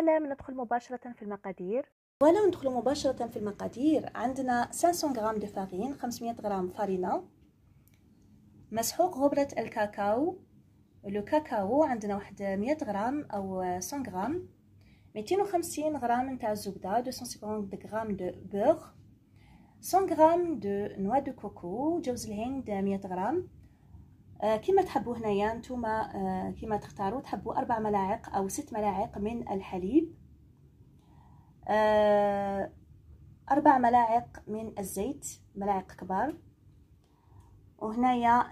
سلام ندخل مباشرة في المقادير ولو ندخل مباشرة في المقادير عندنا 500 غرام دو 500 غرام فارينة مسحوق غبرة الكاكاو لو كاكاو عندنا واحد 100 غرام أو 100 غرام 250 غرام نتاع الزبدة 250 غرام دو بوغ 100 غرام دو نوا دو كوكو جوز الهند 100 غرام آه، كما تحبوا هنايا نتوما آه، كما تختاروا تحبوا اربع ملاعق او ست ملاعق من الحليب آه، اربع ملاعق من الزيت ملاعق كبار وهنايا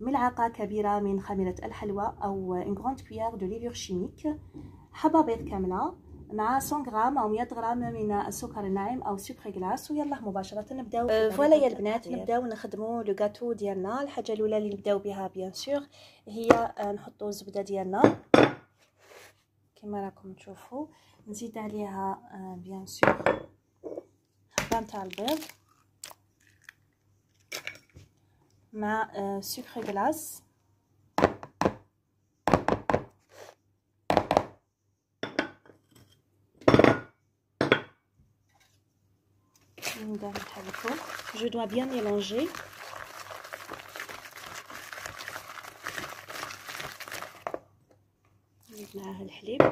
ملعقه كبيره من خميره الحلوى او ان كويير دو ليفور شيميك حبابيض كامله مع 100 غرام او 100 غرام من السكر الناعم او سكر غلاس ويلا مباشره نبداو أه، فوالا يا البنات نبداو نخدمو لو غاتو ديالنا الحاجه الاولى اللي نبداو بها بيان سور هي أه، نحطو الزبده ديالنا كما راكم تشوفوا نزيد عليها أه، بيان سور حبه تاع البيض مع سكر غلاس Je dois bien mélanger. معاها الحليب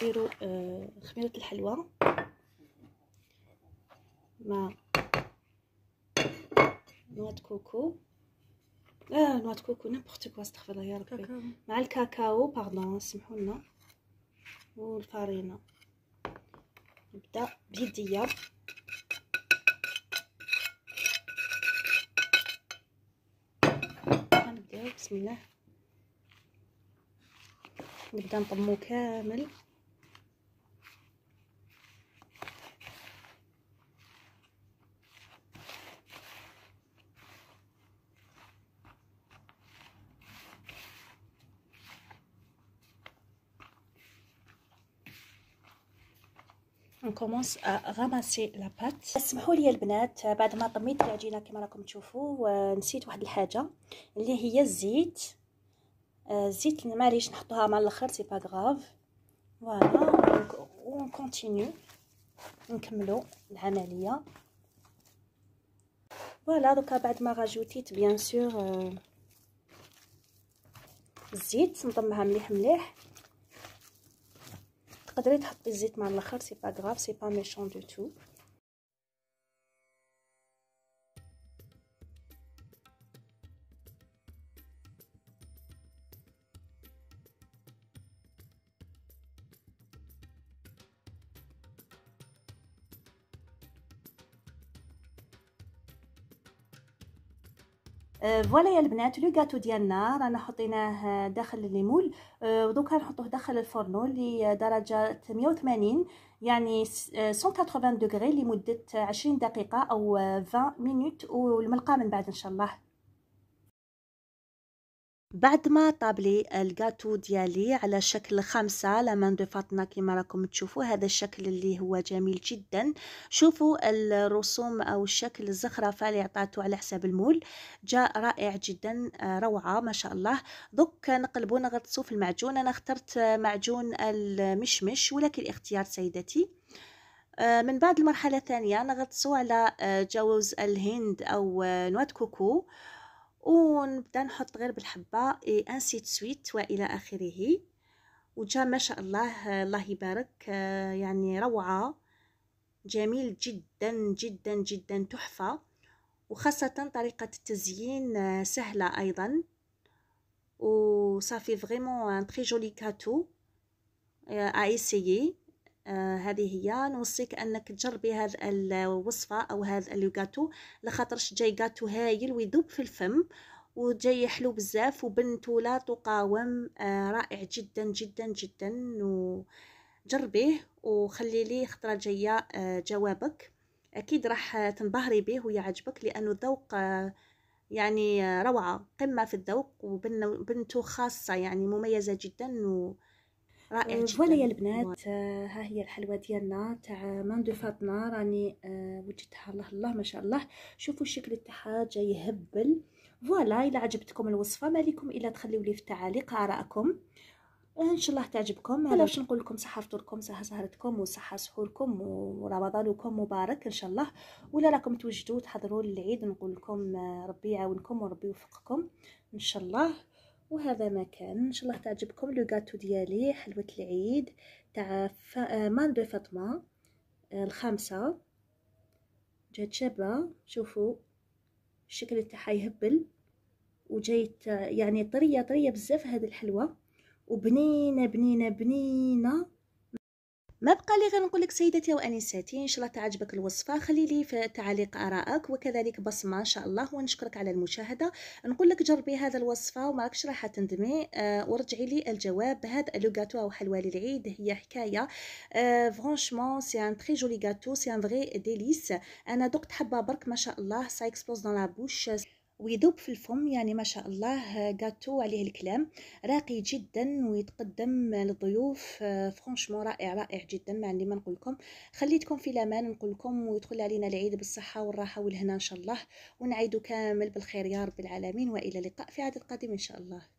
نديرو خميره الحلوى مع نوات كوكو اه نوات كوكو نيمبورت كوا استغفر الله يا ربي مع الكاكاو باردون سمحوا لنا والفارينه نبدا بيديا غنبداو بسم الله نبدا نطمو كامل نكومونس غاماسي لا بات اسمحوا لي البنات بعد ما طميت العجينه كما راكم تشوفوا آه، نسيت واحد الحاجه اللي هي الزيت آه، الزيت معليش نحطوها مع الاخر سي با غاف فوالا ونكونتينيو نكملو العمليه فوالا دوكا بعد ما راجوتيت بيان آه، سور الزيت نضمها مليح مليح Je vais être apaisé de ma machine, c'est pas grave, c'est pas méchant du tout. أه، فوالا يا البنات لو غاتو ديالنا رانا حطيناه داخل الليمول أه، ودوكا نحطوه داخل الفرن لدرجه 180 يعني 180 أه، دغري لمده 20 دقيقه او 20 مينوت والملقى من بعد ان شاء الله بعد ما طابلي لي الكاتو ديالي على شكل خمسة لمن دو فاطمه كما راكم تشوفوا هذا الشكل اللي هو جميل جدا شوفوا الرسوم او الشكل الزخرفه اللي عطاتو على حساب المول جاء رائع جدا آه، روعه ما شاء الله دوك نقلبوا نغطسوا في المعجون انا اخترت معجون المشمش ولكن اختيار سيدتي آه، من بعد المرحله الثانيه نغطسوا على آه، جوز الهند او نوات كوكو ونبدا نحط غير بالحبه اي انسي تسويت والى اخره وجا ما شاء الله الله يبارك يعني روعه جميل جدا جدا جدا تحفه وخاصه طريقه التزيين آه، سهله ايضا وصافي فريمون ان تري جولي كاتو ا ايسيي آه هذه هي نوصيك انك تجربي هذا الوصفه او هذا اليوغاتو لخاطرش جاي غاتو هايل ويذوب في الفم وجاي حلو بزاف لا تقاوم آه رائع جدا جدا جدا وجربيه وخلي لي خطره جايه آه جوابك اكيد راح تنبهري به ويعجبك لانه الذوق آه يعني آه، روعه قمه في الذوق وبنته خاصه يعني مميزه جدا و رائع فوالا آه، يا البنات آه، ها هي الحلوه ديالنا تاع مندو فاطمه راني آه، وجدتها الله الله ما شاء الله شوفوا الشكل تاعها جاي هبل فوالا الى عجبتكم الوصفه مالكم الا تخليو لي في التعاليق ارائكم ان شاء الله تعجبكم انا باش نقول لكم صحه فطوركم صحه سهرتكم وصحه سحوركم ورمضانكم مبارك ان شاء الله ولا راكم توجدوا تحضروا للعيد نقول لكم ربي يعاونكم وربي يوفقكم ان شاء الله وهذا ما كان ان شاء الله تعجبكم لو غاتو ديالي حلوه العيد تاع آه، دو فاطمه آه، الخامسه جات شابه شوفوا الشكل تاعها يهبل وجايت آه، يعني طريه طريه بزاف هذه الحلوه وبنينه بنينه بنينه ما بقى لي غير نقول لك سيداتي وانساتي ان شاء الله تعجبك الوصفه خلي لي في التعليق ارائك وكذلك بصمه ان شاء الله ونشكرك على المشاهده نقول لك جربي هذا الوصفه وما راكش راح تندمي آه ورجعي لي الجواب هذا لوغاتو او حلوى للعيد هي حكايه آه فرانشمون سي ان تري جولي غاتو سي ان فري ديليس انا دقت حبه برك ما شاء الله سا دون لا بوش ويذوب في الفم يعني ما شاء الله جاتو عليه الكلام راقي جدا ويتقدم للضيوف آه، فرانشمون رائع رائع جدا ما عندي ما نقول لكم خليتكم في الامان نقول لكم ويدخل علينا العيد بالصحه والراحه والهنا ان شاء الله ونعيدو كامل بالخير يا رب العالمين والى اللقاء في عدد قادم ان شاء الله